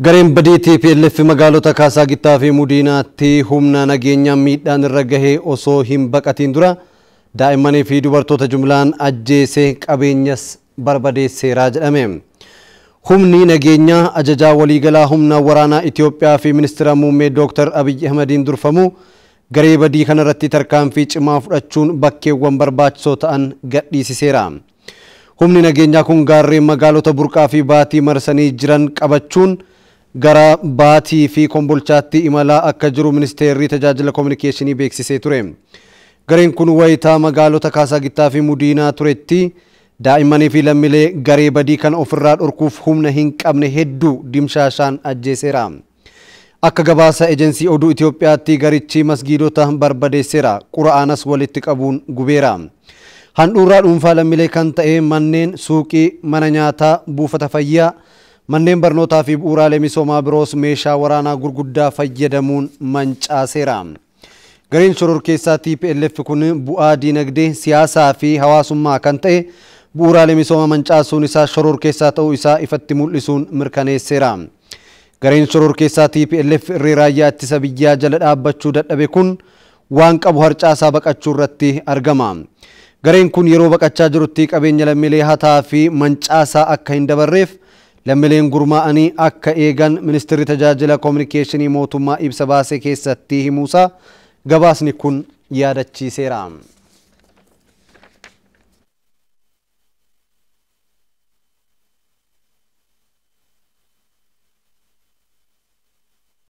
Gareen badii TPLF magaalota Kaasaa, Gittaa fi Mudiinaatti humna nageenyaa miidhaan irra gahee osoo hin baqatiin dura daa'immanii fi dubartoota jumlaan ajjeesee qabeenyas barbadeesseeraa jedhame. Humni nageenyaa ajajaa waliigalaa humna waraanaa Itoophiyaa fi ministeera muummee Dooktar Abiyyi Ahmediin durfamu garee badii kanarratti tarkaanfii cimaa fudhachuun bakkeewwan barbaachisoo ta'an gadhiisiseera. Humni nageenyaa kun gaarreen magaalota burqaa fi baatii marsanii jiran qabachuun gara baatii fi kombolchaatti imalaa akka jiru ministeerri tajaajila koominikeeshinii beeksisee ture. Gareen kun wayitaa magaalota gittaa fi mudinaa turetti daa'immanii fi lammilee garee badii kan ofirraa dhorkuuf humna hin qabne hedduu dimshaashaan ajjeeseera. Akka gabaasa ejensii oduu Itoophiyaatti garichi masgiidota barbadeesseera. qura'anas walitti qabuun gubeera. Handhuurraa dhuunfaa lammilee kan ta'e manneen suuqii mana nyaataa buufata fayyaa Manneen barnootaa fi bu'uuraalee misoomaa biroos meeshaa waraanaa gurguddaa fayyadamuun mancaaseera. Gareen shoror keessaa TPLF kun bu'aa diinagdee, siyaasaa fi hawaasummaa kan ta'e bu'uuraalee misoomaa mancaasuun isaa shoror keessaa ta'uu isaa ifatti mul'isuun mirkaneesseera. Gareen shoror keessaa TPLF irree raayyaa ittisa biyyaa jala dhaabbachuu dadhabe kun waan qabu harcaasaa baqachuu irratti argama. Gareen kun yeroo baqachaa jirutti qabeenya lammilee hataa fi mancaasaa akka hin dabarreef lammileen gurmaa'anii akka eegan ministirri tajaajila koominikeeshinii mootummaa ibsa baasee keessatti himuusaa gabaasni kun yaadachiiseera.